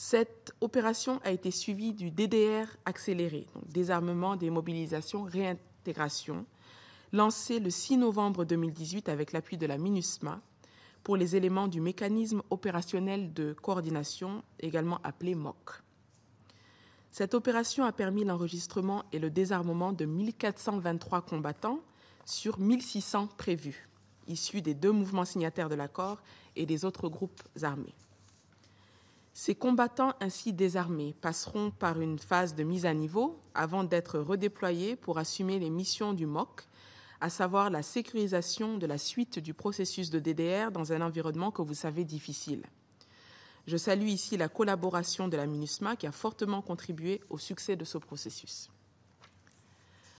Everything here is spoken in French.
Cette opération a été suivie du DDR accéléré, donc désarmement, démobilisation, réintégration, lancé le 6 novembre 2018 avec l'appui de la MINUSMA pour les éléments du mécanisme opérationnel de coordination, également appelé MOC. Cette opération a permis l'enregistrement et le désarmement de 423 combattants sur 1600 prévus, issus des deux mouvements signataires de l'accord et des autres groupes armés. Ces combattants ainsi désarmés passeront par une phase de mise à niveau avant d'être redéployés pour assumer les missions du MOC, à savoir la sécurisation de la suite du processus de DDR dans un environnement que vous savez difficile. Je salue ici la collaboration de la MINUSMA qui a fortement contribué au succès de ce processus.